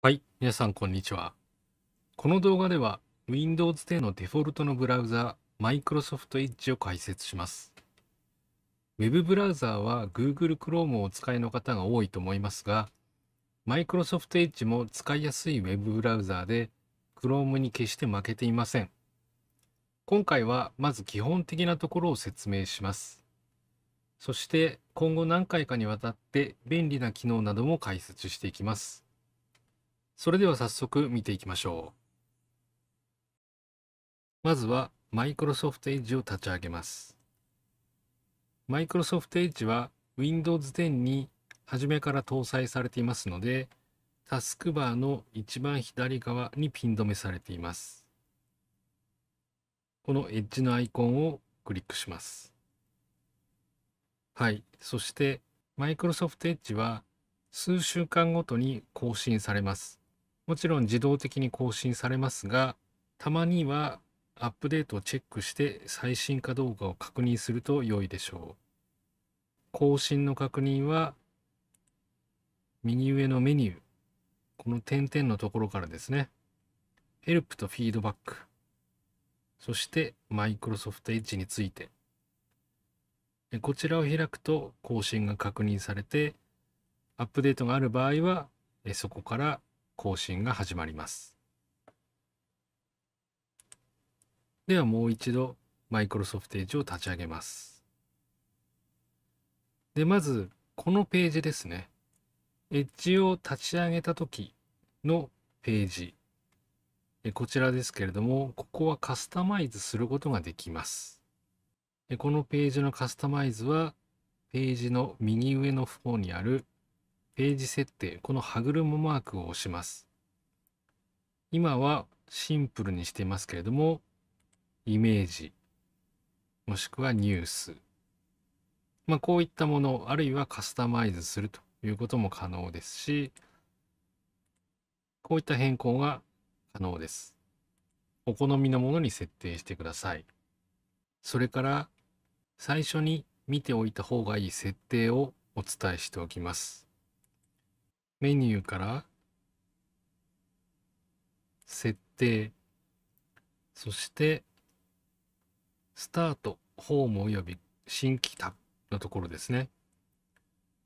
はい、皆さんこんにちは。この動画では Windows 10のデフォルトのブラウザ Microsoft Edge を解説します。Web ブラウザーは Google Chrome をお使いの方が多いと思いますが、Microsoft Edge も使いやすい Web ブラウザーで Chrome に決して負けていません。今回はまず基本的なところを説明します。そして今後何回かにわたって便利な機能なども解説していきます。それでは早速見ていきましょう。まずはマイクロソフトエッジを立ち上げます。マイクロソフトエッジは Windows 10に初めから搭載されていますので、タスクバーの一番左側にピン止めされています。このエッジのアイコンをクリックします。はい、そしてマイクロソフトエッジは数週間ごとに更新されます。もちろん自動的に更新されますが、たまにはアップデートをチェックして最新かどうかを確認すると良いでしょう。更新の確認は、右上のメニュー、この点々のところからですね、ヘルプとフィードバック、そしてマイクロソフトエッジについて、こちらを開くと更新が確認されて、アップデートがある場合は、そこから更新が始まります。ではもう一度 Microsoft Edge を立ち上げます。で、まずこのページですね。Edge を立ち上げた時のページ。こちらですけれども、ここはカスタマイズすることができます。このページのカスタマイズは、ページの右上の方にあるページ設定、この歯車マークを押します。今はシンプルにしていますけれども、イメージ、もしくはニュース、まあ、こういったもの、あるいはカスタマイズするということも可能ですし、こういった変更が可能です。お好みのものに設定してください。それから、最初に見ておいた方がいい設定をお伝えしておきます。メニューから設定そしてスタートホームおよび新規タブのところですね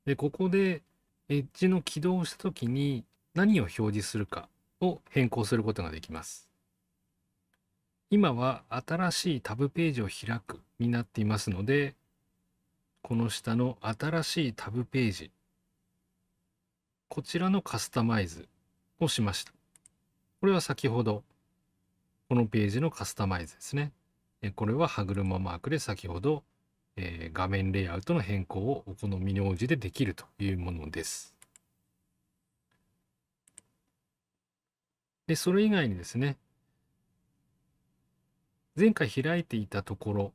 でここでエッジの起動した時に何を表示するかを変更することができます今は新しいタブページを開くになっていますのでこの下の新しいタブページこちらのカスタマイズをしました。これは先ほど、このページのカスタマイズですね。これは歯車マークで先ほど、えー、画面レイアウトの変更をお好みに応じてできるというものです。で、それ以外にですね、前回開いていたところ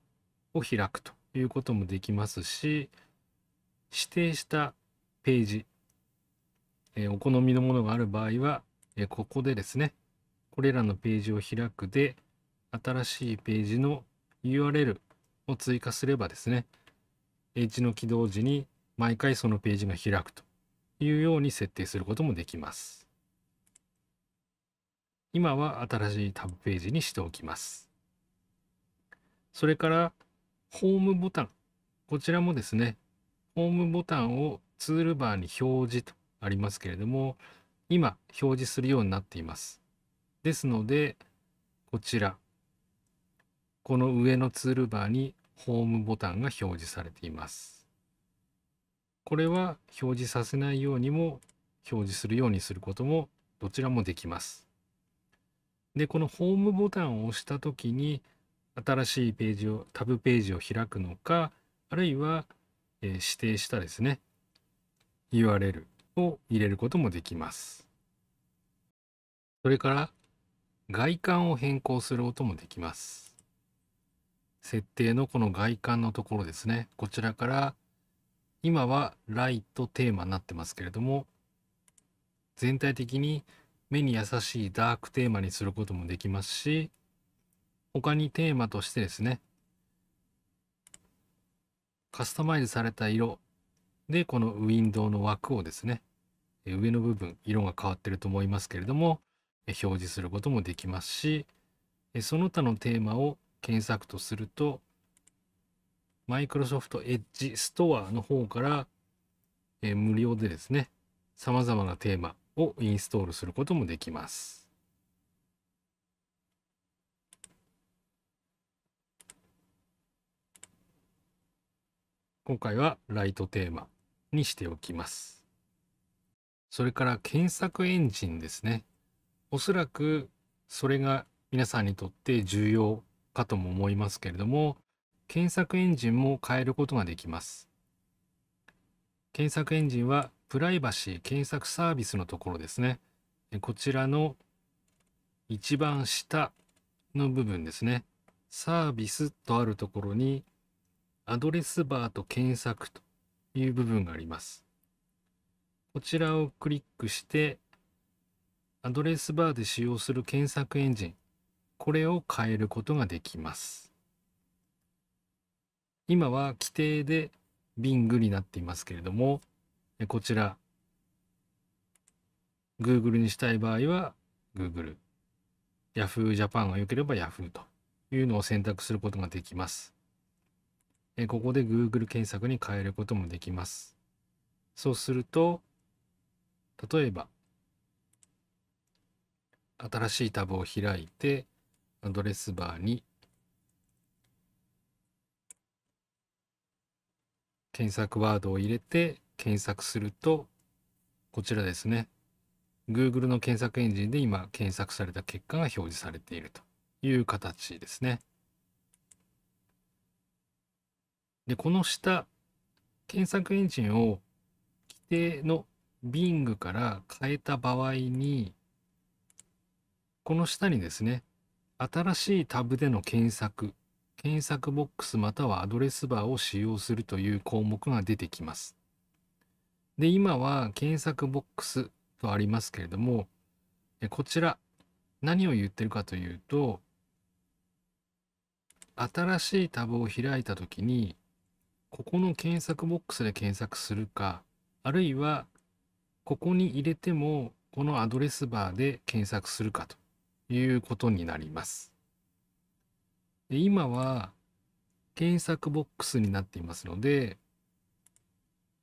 を開くということもできますし、指定したページえお好みのものがある場合は、えここでですね、これらのページを開くで、新しいページの URL を追加すればですね、H の起動時に毎回そのページが開くというように設定することもできます。今は新しいタブページにしておきます。それから、ホームボタン。こちらもですね、ホームボタンをツールバーに表示とありますけれども、今表示するようになっています。ですので、こちら、この上のツールバーにホームボタンが表示されています。これは表示させないようにも表示するようにすることもどちらもできます。で、このホームボタンを押した時に新しいページを、タブページを開くのか、あるいは、えー、指定したですね、URL を入れることもできます。それから外観を変更する音もできます。設定のこの外観のところですね。こちらから今はライトテーマになってますけれども全体的に目に優しいダークテーマにすることもできますし他にテーマとしてですねカスタマイズされた色でこのウィンドウの枠をですね上の部分色が変わってると思いますけれども表示することもできますしその他のテーマを検索とするとマイクロソフトエッジストアの方から無料でですねさまざまなテーマをインストールすることもできます。今回はライトテーマにしておきます。それから検索エンジンですね。おそらくそれが皆さんにとって重要かとも思いますけれども、検索エンジンも変えることができます。検索エンジンはプライバシー検索サービスのところですね。こちらの一番下の部分ですね。サービスとあるところにアドレスバーと検索という部分があります。こちらをクリックして、アドレスバーで使用する検索エンジン、これを変えることができます。今は規定で Bing になっていますけれども、こちら、Google にしたい場合は Google、Yahoo Japan が良ければ Yahoo というのを選択することができます。ここで Google 検索に変えることもできます。そうすると、例えば、新しいタブを開いて、アドレスバーに検索ワードを入れて検索すると、こちらですね。Google の検索エンジンで今検索された結果が表示されているという形ですね。で、この下、検索エンジンを規定のビングから変えた場合に、この下にですね、新しいタブでの検索、検索ボックスまたはアドレスバーを使用するという項目が出てきます。で、今は検索ボックスとありますけれども、こちら、何を言ってるかというと、新しいタブを開いたときに、ここの検索ボックスで検索するか、あるいはここに入れてもこのアドレスバーで検索するかということになります。で今は検索ボックスになっていますので、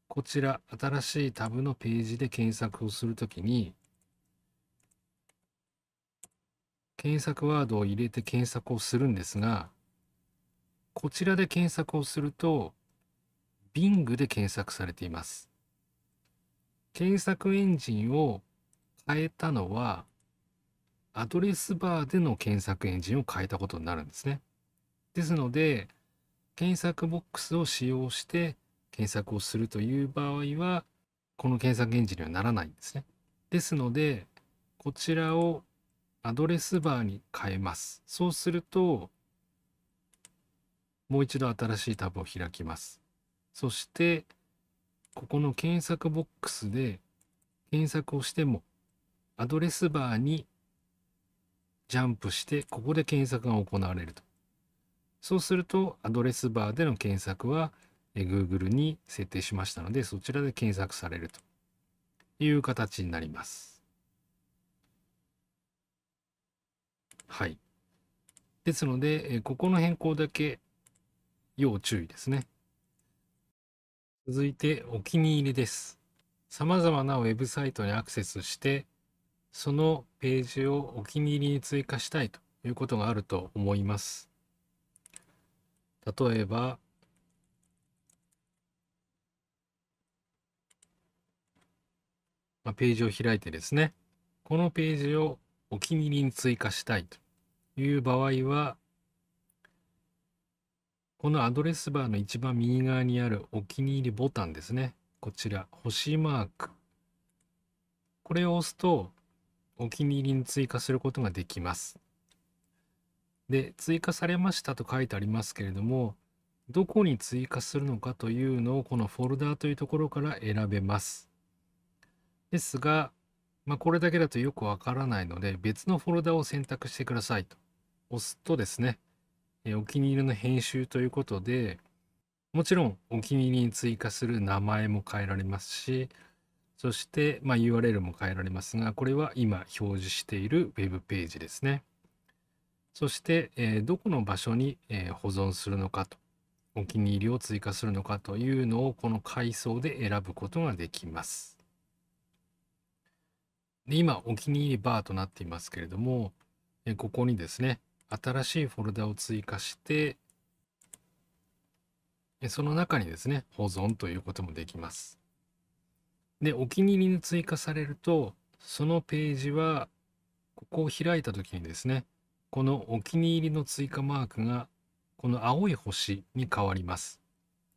こちら新しいタブのページで検索をするときに、検索ワードを入れて検索をするんですが、こちらで検索をすると、Bing で検索されています。検索エンジンを変えたのは、アドレスバーでの検索エンジンを変えたことになるんですね。ですので、検索ボックスを使用して検索をするという場合は、この検索エンジンにはならないんですね。ですので、こちらをアドレスバーに変えます。そうすると、もう一度新しいタブを開きます。そして、ここの検索ボックスで検索をしても、アドレスバーにジャンプして、ここで検索が行われると。そうすると、アドレスバーでの検索は Google に設定しましたので、そちらで検索されるという形になります。はい。ですので、ここの変更だけ要注意ですね。続いてお気に入りです。さまざまなウェブサイトにアクセスして、そのページをお気に入りに追加したいということがあると思います。例えば、まあ、ページを開いてですね、このページをお気に入りに追加したいという場合は、このアドレスバーの一番右側にあるお気に入りボタンですね。こちら、星マーク。これを押すと、お気に入りに追加することができます。で、追加されましたと書いてありますけれども、どこに追加するのかというのをこのフォルダーというところから選べます。ですが、まあ、これだけだとよくわからないので、別のフォルダを選択してくださいと押すとですね、えお気に入りの編集ということで、もちろんお気に入りに追加する名前も変えられますし、そして、ま URL も変えられますが、これは今表示している Web ページですね。そして、えどこの場所に、え保存するのかと、お気に入りを追加するのかというのをこの階層で選ぶことができます。で今、お気に入りバーとなっていますけれども、えここにですね、新しいフォルダを追加して、その中にですね、保存ということもできます。で、お気に入りに追加されると、そのページは、ここを開いた時にですね、このお気に入りの追加マークが、この青い星に変わります。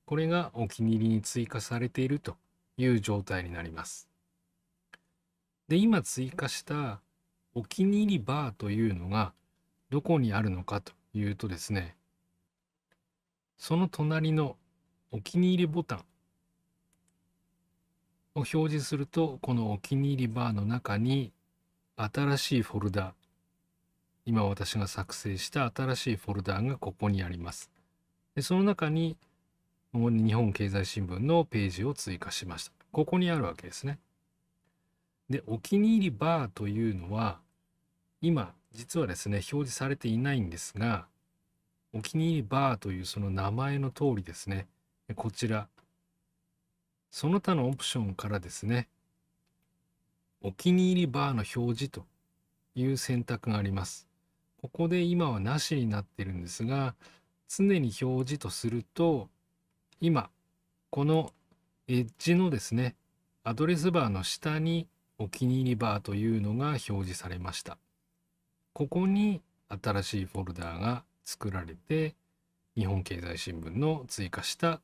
これがお気に入りに追加されているという状態になります。で、今追加したお気に入りバーというのが、どこにあるのかというとですね、その隣のお気に入りボタンを表示すると、このお気に入りバーの中に新しいフォルダ、今私が作成した新しいフォルダがここにあります。でその中に日本経済新聞のページを追加しました。ここにあるわけですね。で、お気に入りバーというのは、今、実はですね、表示されていないんですが、お気に入りバーというその名前の通りですね、こちら、その他のオプションからですね、お気に入りバーの表示という選択があります。ここで今はなしになってるんですが、常に表示とすると、今、このエッジのですね、アドレスバーの下にお気に入りバーというのが表示されました。ここに新しいフォルダーが作られて日本経済新聞の追加した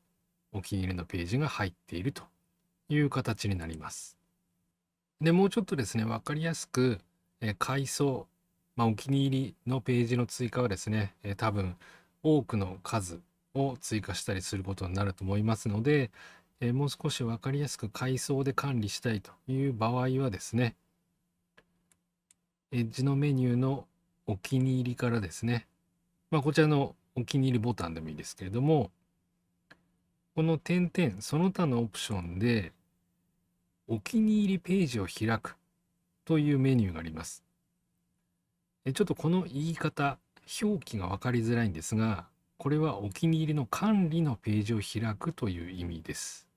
お気に入りのページが入っているという形になります。でもうちょっとですね分かりやすく、え階層、まあ、お気に入りのページの追加はですね、え多分多くの数を追加したりすることになると思いますので、えもう少し分かりやすく階層で管理したいという場合はですねエッジのメニューのお気に入りからですね、まあ、こちらのお気に入りボタンでもいいですけれども、この点々、その他のオプションで、お気に入りページを開くというメニューがあります。ちょっとこの言い方、表記が分かりづらいんですが、これはお気に入りの管理のページを開くという意味です。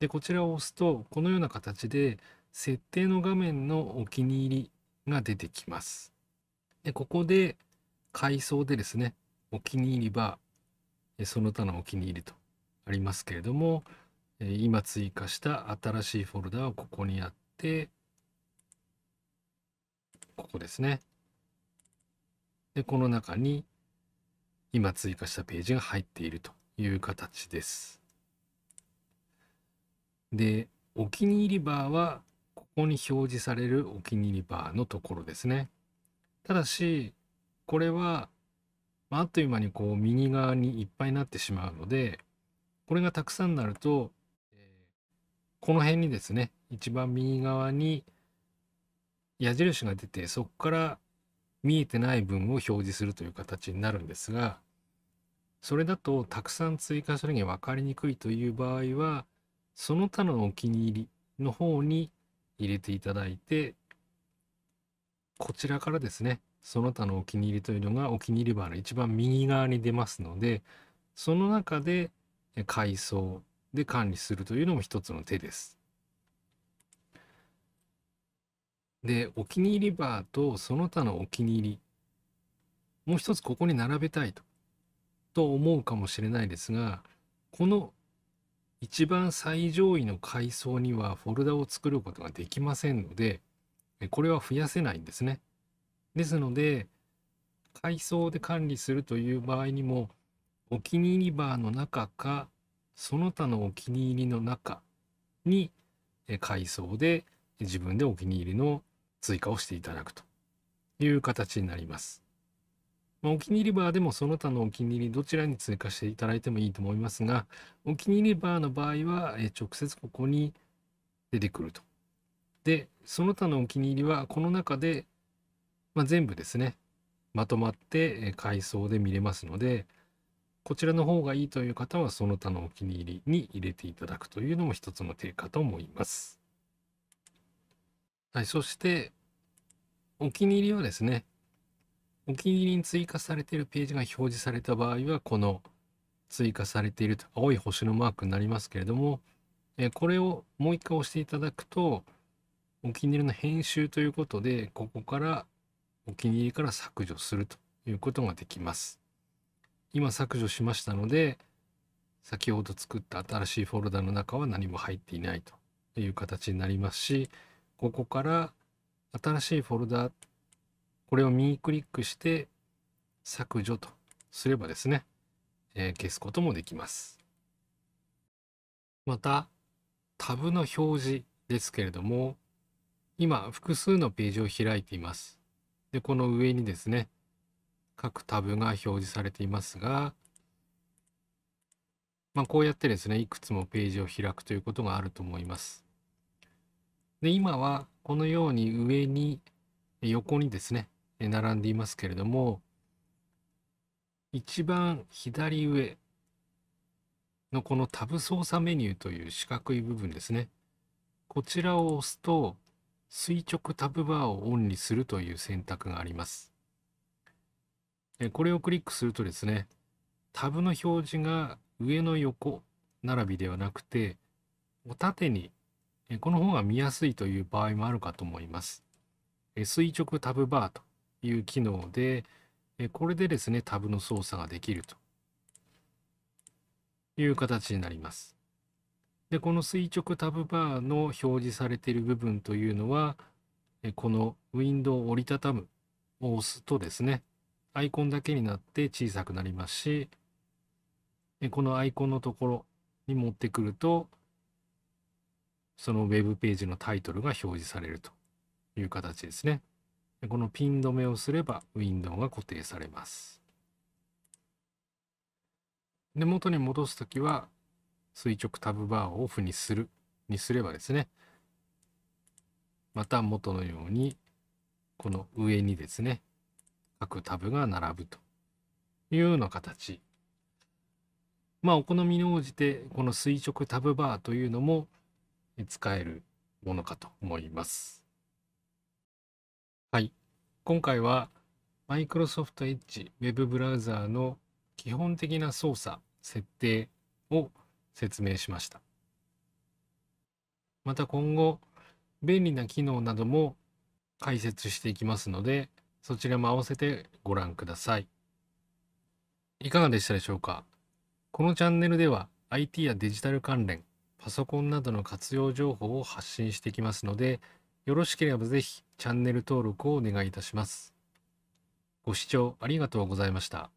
で、こちらを押すと、このような形で、設定の画面のお気に入りが出てきます。でここで階層でですね、お気に入りバー、その他のお気に入りとありますけれども、今追加した新しいフォルダをここにあって、ここですね。で、この中に今追加したページが入っているという形です。で、お気に入りバーはここに表示されるお気に入りバーのところですね。ただし、これは、あっという間にこう右側にいっぱいになってしまうので、これがたくさんになると、この辺にですね、一番右側に矢印が出て、そこから見えてない分を表示するという形になるんですが、それだとたくさん追加するに分かりにくいという場合は、その他のお気に入りの方に入れていただいて、こちらからですね、その他のお気に入りというのがお気に入りバーの一番右側に出ますので、その中で階層で管理するというのも一つの手です。で、お気に入りバーとその他のお気に入り、もう一つここに並べたいと、と思うかもしれないですが、この一番最上位の階層にはフォルダを作ることができませんので、これは増やせないんですね。ですので、階層で管理するという場合にも、お気に入りバーの中か、その他のお気に入りの中に階層で自分でお気に入りの追加をしていただくという形になります。まあ、お気に入りバーでもその他のお気に入りどちらに追加していただいてもいいと思いますが、お気に入りバーの場合は、え直接ここに出てくると。で、その他のお気に入りはこの中で、まあ、全部ですね、まとまって階層で見れますので、こちらの方がいいという方はその他のお気に入りに入れていただくというのも一つの手かと思います。はい、そして、お気に入りはですね、お気に入りに追加されているページが表示された場合は、この追加されている青い星のマークになりますけれども、えこれをもう一回押していただくと、お気に入りの編集ということで、ここからお気に入りから削除するということができます。今削除しましたので、先ほど作った新しいフォルダの中は何も入っていないという形になりますし、ここから新しいフォルダこれを右クリックして削除とすればですね、えー、消すこともできます。また、タブの表示ですけれども、今複数のページを開いています。で、この上にですね、各タブが表示されていますが、まあ、こうやってですね、いくつもページを開くということがあると思います。で、今はこのように上に、横にですね、並んでいますけれども、一番左上のこのタブ操作メニューという四角い部分ですね。こちらを押すと、垂直タブバーをオンにするという選択があります。これをクリックするとですね、タブの表示が上の横並びではなくて、縦に、この方が見やすいという場合もあるかと思います。垂直タブバーという機能で、えこれでですね、タブの操作ができるという形になります。で、この垂直タブバーの表示されている部分というのは、このウィンドウを折りたたむを押すとですね、アイコンだけになって小さくなりますし、このアイコンのところに持ってくると、そのウェブページのタイトルが表示されるという形ですね。このピン止めをすればウィンドウが固定されます。で、元に戻すときは垂直タブバーをオフにする、にすればですね、また元のようにこの上にですね、各タブが並ぶというような形。まあお好みに応じてこの垂直タブバーというのも使えるものかと思います。今回は Microsoft Edge Web ブラウザーの基本的な操作、設定を説明しました。また今後、便利な機能なども解説していきますので、そちらも合わせてご覧ください。いかがでしたでしょうかこのチャンネルでは IT やデジタル関連、パソコンなどの活用情報を発信していきますので、よろしければ是非チャンネル登録をお願いいたします。ご視聴ありがとうございました。